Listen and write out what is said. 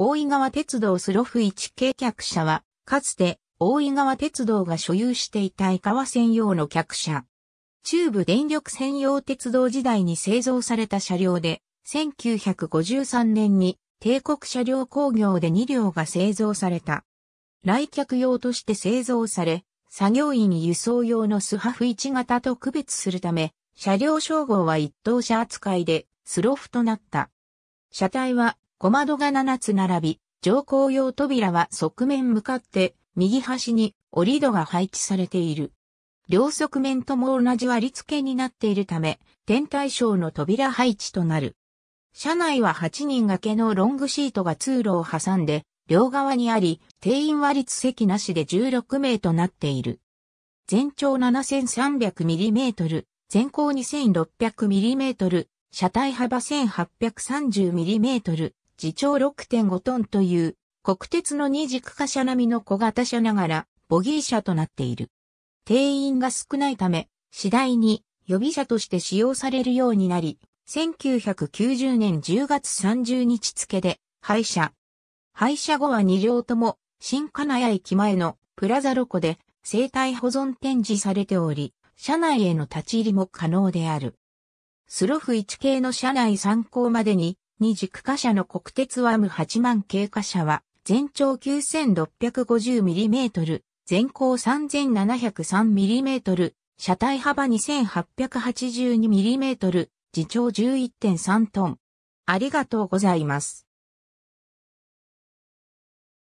大井川鉄道スロフ1系客車は、かつて大井川鉄道が所有していた井川専用の客車。中部電力専用鉄道時代に製造された車両で、1953年に帝国車両工業で2両が製造された。来客用として製造され、作業員輸送用のスハフ1型と区別するため、車両称号は一等車扱いで、スロフとなった。車体は小窓が7つ並び、乗降用扉は側面向かって、右端に折り戸が配置されている。両側面とも同じ割り付けになっているため、天体ショーの扉配置となる。車内は8人掛けのロングシートが通路を挟んで、両側にあり、定員割り席なしで16名となっている。全長 7300mm、全高 2600mm、車体幅 1830mm、自長6.5トンという、国鉄の二軸貨車並みの小型車ながら、ボギー車となっている。定員が少ないため、次第に予備車として使用されるようになり、1990年10月30日付で廃車。廃車後は2両とも新金谷駅前のプラザロコで生態保存展示されており、車内への立ち入りも可能である。スロフ1系の車内参考までに2軸貨車の国鉄ワム8万軽貨車は、全長 9650mm、全高 3703mm、車体幅 2882mm、自重11.3トン。ありがとうございます。